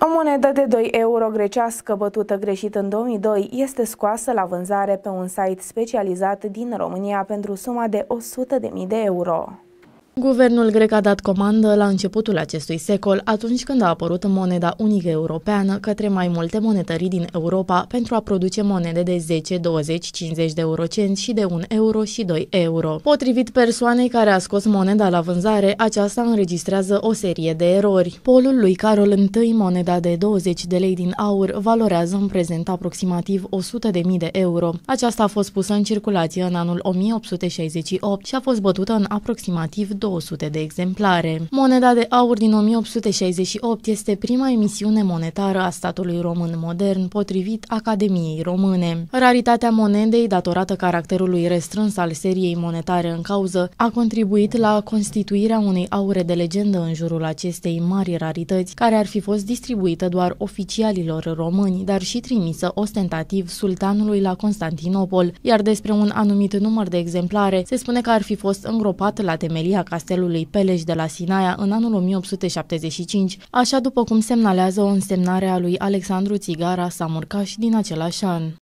O monedă de 2 euro grecească bătută greșit în 2002 este scoasă la vânzare pe un site specializat din România pentru suma de 100.000 de euro. Guvernul grec a dat comandă la începutul acestui secol, atunci când a apărut moneda unică europeană, către mai multe monetării din Europa pentru a produce monede de 10, 20, 50 de eurocenți și de 1 euro și 2 euro. Potrivit persoanei care a scos moneda la vânzare, aceasta înregistrează o serie de erori. Polul lui Carol I, moneda de 20 de lei din aur, valorează în prezent aproximativ 100.000 de euro. Aceasta a fost pusă în circulație în anul 1868 și a fost bătută în aproximativ 200 de exemplare. Moneda de aur din 1868 este prima emisiune monetară a statului român modern potrivit Academiei Române. Raritatea monedei, datorată caracterului restrâns al seriei monetare în cauză, a contribuit la constituirea unei aure de legendă în jurul acestei mari rarități, care ar fi fost distribuită doar oficialilor români, dar și trimisă ostentativ sultanului la Constantinopol, iar despre un anumit număr de exemplare se spune că ar fi fost îngropat la temelia castelului Peleș de la Sinaia în anul 1875, așa după cum semnalează o însemnare a lui Alexandru Țigara Samurcaș din același an.